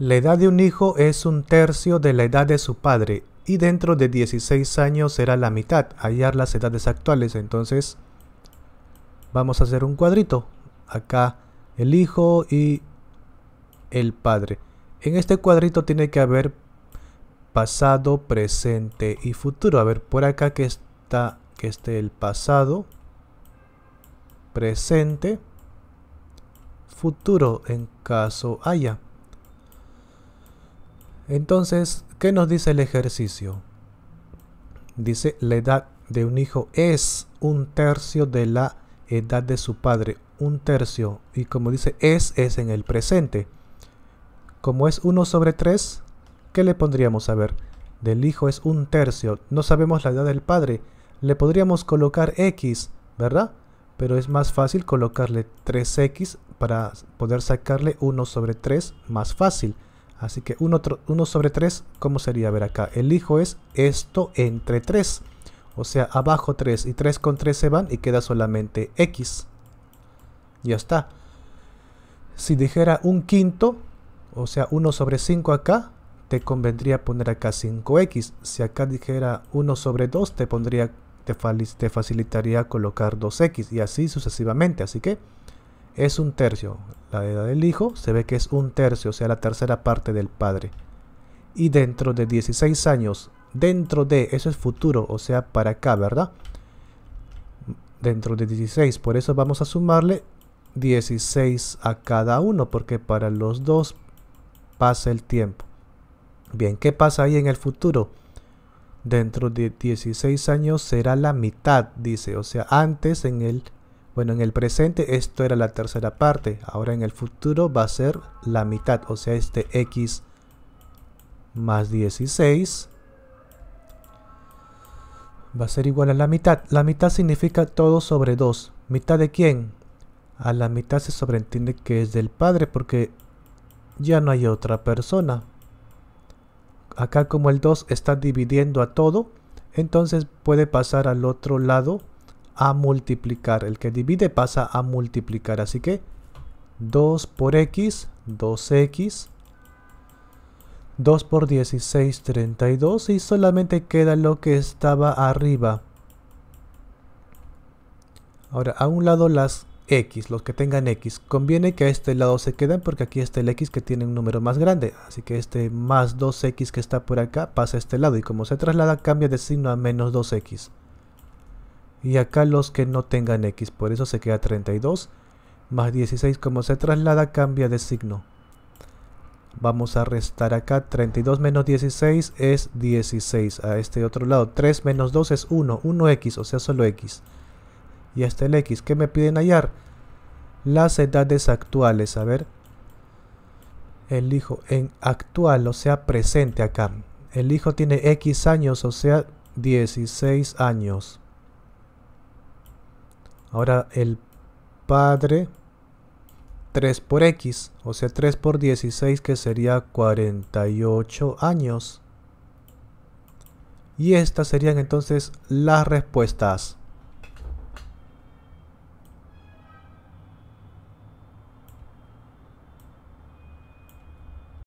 La edad de un hijo es un tercio de la edad de su padre y dentro de 16 años será la mitad, hallar las edades actuales. Entonces vamos a hacer un cuadrito. Acá el hijo y el padre. En este cuadrito tiene que haber pasado, presente y futuro. A ver, por acá que está que esté el pasado, presente, futuro en caso haya. Entonces, ¿qué nos dice el ejercicio? Dice, la edad de un hijo es un tercio de la edad de su padre. Un tercio. Y como dice es, es en el presente. Como es 1 sobre 3, ¿qué le pondríamos a ver? Del hijo es un tercio. No sabemos la edad del padre. Le podríamos colocar X, ¿verdad? Pero es más fácil colocarle 3X para poder sacarle 1 sobre 3 más fácil. Así que 1 sobre 3, ¿cómo sería? A ver acá, elijo es esto entre 3. O sea, abajo 3 y 3 con 3 se van y queda solamente x. Ya está. Si dijera un quinto, o sea, 1 sobre 5 acá, te convendría poner acá 5x. Si acá dijera 1 sobre 2, te, pondría, te facilitaría colocar 2x y así sucesivamente. Así que es un tercio. La edad del hijo se ve que es un tercio, o sea, la tercera parte del padre. Y dentro de 16 años, dentro de, eso es futuro, o sea, para acá, ¿verdad? Dentro de 16, por eso vamos a sumarle 16 a cada uno, porque para los dos pasa el tiempo. Bien, ¿qué pasa ahí en el futuro? Dentro de 16 años será la mitad, dice, o sea, antes en el bueno, en el presente esto era la tercera parte, ahora en el futuro va a ser la mitad, o sea, este x más 16 va a ser igual a la mitad. La mitad significa todo sobre 2. ¿Mitad de quién? A la mitad se sobreentiende que es del padre porque ya no hay otra persona. Acá como el 2 está dividiendo a todo, entonces puede pasar al otro lado a multiplicar. El que divide pasa a multiplicar. Así que 2 por x, 2x. 2 por 16, 32. Y solamente queda lo que estaba arriba. Ahora, a un lado las X, los que tengan X. Conviene que a este lado se queden porque aquí está el X que tiene un número más grande. Así que este más 2X que está por acá pasa a este lado. Y como se traslada, cambia de signo a menos 2X y acá los que no tengan x, por eso se queda 32 más 16 como se traslada cambia de signo. Vamos a restar acá, 32 menos 16 es 16, a este otro lado 3 menos 2 es 1, 1x, o sea solo x. Y hasta el x, ¿qué me piden hallar? Las edades actuales, a ver. El hijo en actual, o sea presente acá. El hijo tiene x años, o sea 16 años. Ahora el padre 3 por x, o sea 3 por 16 que sería 48 años. Y estas serían entonces las respuestas.